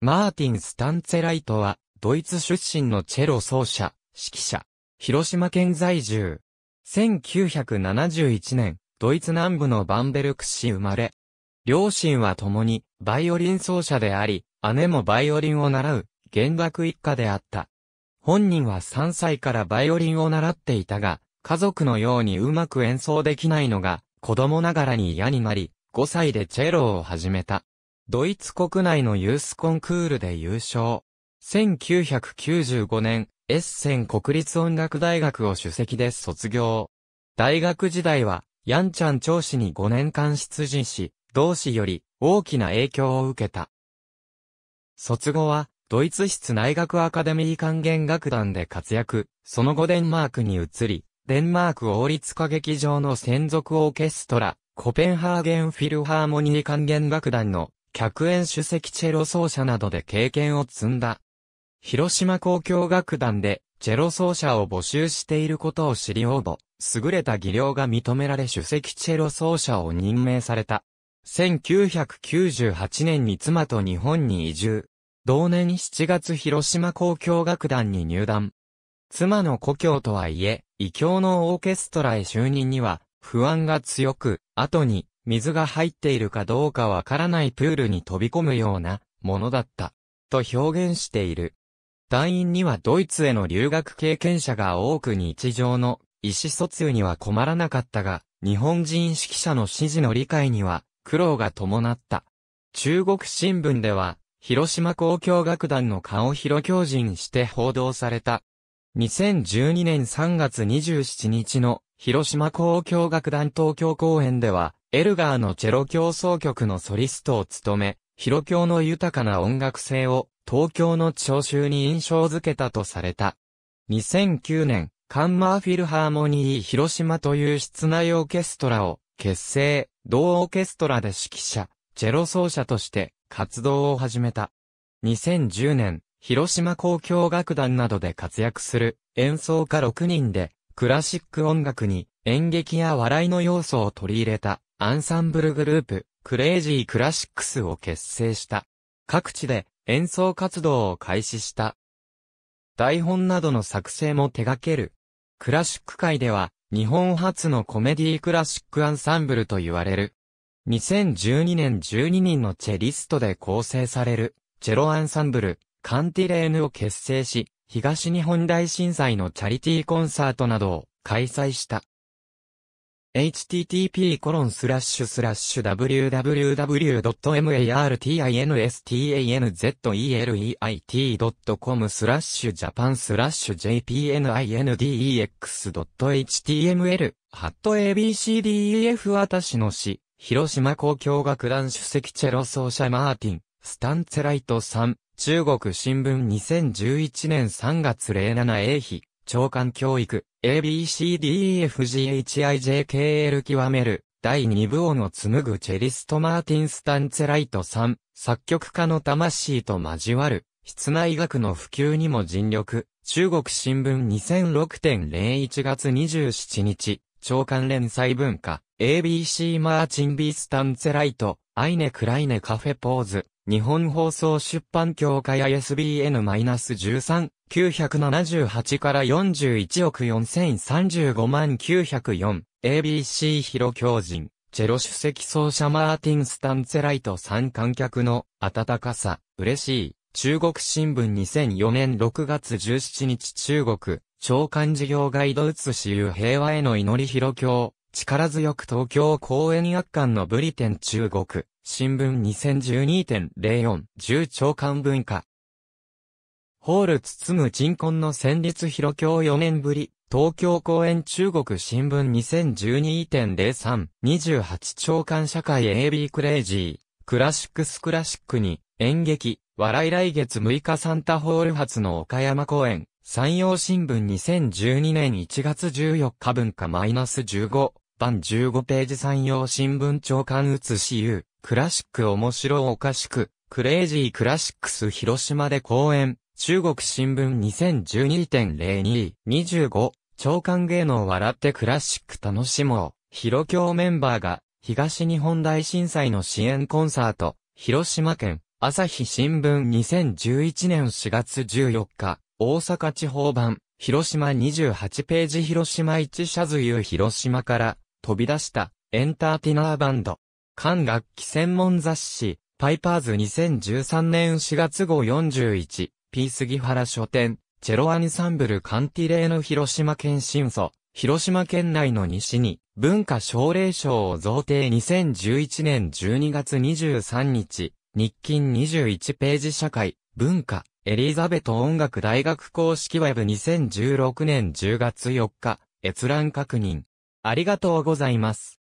マーティン・スタンツェライトは、ドイツ出身のチェロ奏者、指揮者、広島県在住。1971年、ドイツ南部のバンベルク市生まれ。両親は共に、バイオリン奏者であり、姉もバイオリンを習う、弦楽一家であった。本人は3歳からバイオリンを習っていたが、家族のようにうまく演奏できないのが、子供ながらに嫌になり、5歳でチェロを始めた。ドイツ国内のユースコンクールで優勝。1995年、エッセン国立音楽大学を主席で卒業。大学時代は、ヤンチャン長子に5年間出陣し、同志より大きな影響を受けた。卒後は、ドイツ室内学アカデミー管弦楽団で活躍、その後デンマークに移り、デンマーク王立歌劇場の専属オーケストラ、コペンハーゲンフィルハーモニー管弦楽団の客演首席チェロ奏者などで経験を積んだ。広島交響楽団でチェロ奏者を募集していることを知り応募、優れた技量が認められ首席チェロ奏者を任命された。1998年に妻と日本に移住。同年7月広島交響楽団に入団。妻の故郷とはいえ、異教のオーケストラへ就任には不安が強く、後に水が入っているかどうかわからないプールに飛び込むようなものだった、と表現している。団員にはドイツへの留学経験者が多く日常の意思疎通には困らなかったが、日本人指揮者の指示の理解には苦労が伴った。中国新聞では、広島交響楽団の顔広狂人して報道された。2012年3月27日の広島交響楽団東京公演では、エルガーのチェロ協奏曲のソリストを務め、広京の豊かな音楽性を東京の聴衆に印象づけたとされた。2009年、カンマーフィルハーモニー広島という室内オーケストラを結成、同オーケストラで指揮者、チェロ奏者として活動を始めた。2010年、広島交響楽団などで活躍する演奏家6人でクラシック音楽に演劇や笑いの要素を取り入れたアンサンブルグループ、クレイジークラシックスを結成した。各地で演奏活動を開始した。台本などの作成も手掛ける。クラシック界では日本初のコメディクラシックアンサンブルと言われる。2012年12人のチェリストで構成される、チェロアンサンブル、カンティレーヌを結成し、東日本大震災のチャリティーコンサートなどを開催した。http://www.martinstanzeleit.com スラッシュ japan スラッシュ jpnindex.html ハット abcdef 私の詩広島交響楽団主席チェロ奏者マーティン、スタンツェライトさん、中国新聞2011年3月 07A 日、長官教育、ABCDEFGHIJKL 極める、第2部をの紡ぐチェリストマーティン・スタンツェライト3、作曲家の魂と交わる、室内学の普及にも尽力、中国新聞2006.01月27日、長官連載文化、ABC マーチン・ビー・スタンツェライト、アイネ・クライネ・カフェ・ポーズ、日本放送出版協会 ISBN-13、978から41億4035万904、ABC 広教人、チェロ主席奏者マーティン・スタンツェライト参観客の温かさ、嬉しい。中国新聞2004年6月17日中国、長官事業ガイド写し有平和への祈り広教、力強く東京公演約巻のブリテン中国、新聞2012.04、重長官文化。ホール包む鎮魂の戦立広京4年ぶり、東京公演中国新聞2012.03、28長官社会 AB クレイジー、クラシックスクラシックに、演劇、笑い来月6日サンタホール発の岡山公演、山陽新聞2012年1月14日文化マイナス15、版15ページ山陽新聞長官写し U、クラシック面白おかしく、クレイジークラシックス広島で公演、中国新聞2012.02、25、長官芸能笑ってクラシック楽しもう、広京メンバーが、東日本大震災の支援コンサート、広島県、朝日新聞2011年4月14日、大阪地方版、広島28ページ広島一社図優広島から飛び出したエンターティナーバンド。管楽器専門雑誌、パイパーズ2013年4月号41、ギハ原書店、チェロアニサンブルカンティレーの広島県新祖、広島県内の西に文化奨励賞を贈呈2011年12月23日、日勤21ページ社会、文化、エリザベト音楽大学公式 Web2016 年10月4日、閲覧確認。ありがとうございます。